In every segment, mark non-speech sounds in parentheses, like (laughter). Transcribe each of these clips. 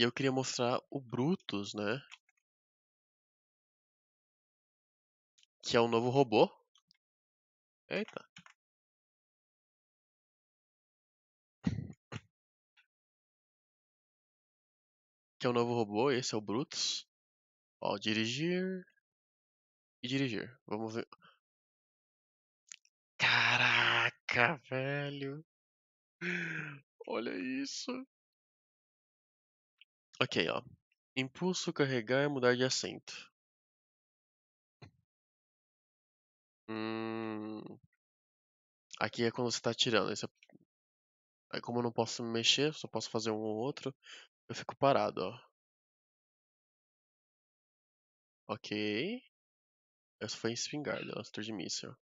E eu queria mostrar o Brutus, né? Que é um novo robô. Eita. Que é o um novo robô, esse é o Brutus. Ó, dirigir. E dirigir. Vamos ver. Caraca, velho. Olha isso. Ok, ó. Impulso, carregar, mudar de assento. Hum... Aqui é quando você está tirando. É... Aí como eu não posso me mexer, só posso fazer um ou outro, eu fico parado, ó. Ok. Essa foi em espingarda, lançador de míssil.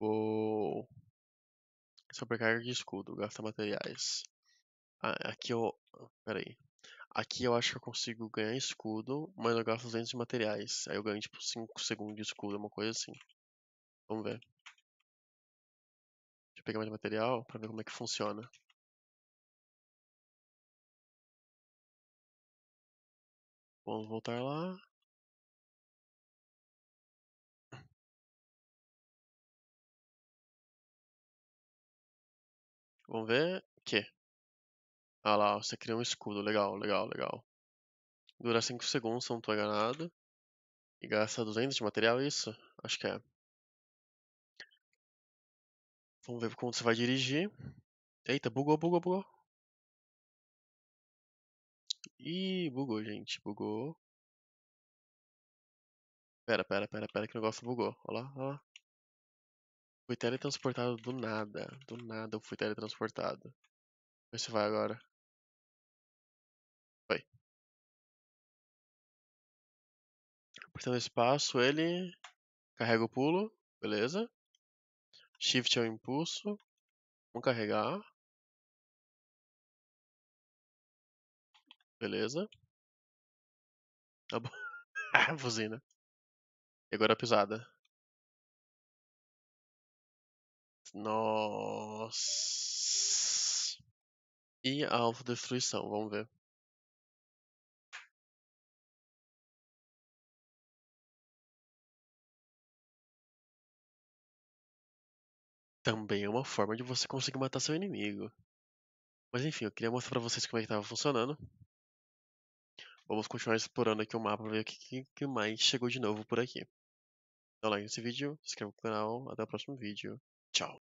Vou Sobrecarga de escudo, gasta materiais. Ah, aqui eu. Peraí. Aqui eu acho que eu consigo ganhar escudo, mas eu gasto 200 de materiais. Aí eu ganho tipo 5 segundos de escudo, uma coisa assim. Vamos ver. Deixa eu pegar mais material pra ver como é que funciona. Vamos voltar lá. Vamos ver. Que? Ah lá, você cria um escudo. Legal, legal, legal. Dura 5 segundos, se não tô enganado. E gasta 200 de material, é isso? Acho que é. Vamos ver como você vai dirigir. Eita, bugou, bugou, bugou. Ih, bugou, gente, bugou. Pera, pera, pera, pera, que o negócio bugou. Olha lá, olha lá. Fui teletransportado do nada. Do nada eu fui teletransportado. Vê se vai agora. Foi. Apertando espaço, ele carrega o pulo. Beleza. Shift é o impulso. Vamos carregar. Beleza. Tá bom. Ah, (laughs) buzina. E agora a pisada. Nós. E alvo destruição, vamos ver. Também é uma forma de você conseguir matar seu inimigo. Mas enfim, eu queria mostrar pra vocês como é que tava funcionando. Vamos continuar explorando aqui o mapa pra ver o que, que mais chegou de novo por aqui. Dá like nesse vídeo, se inscreva no canal, até o próximo vídeo. Tchau!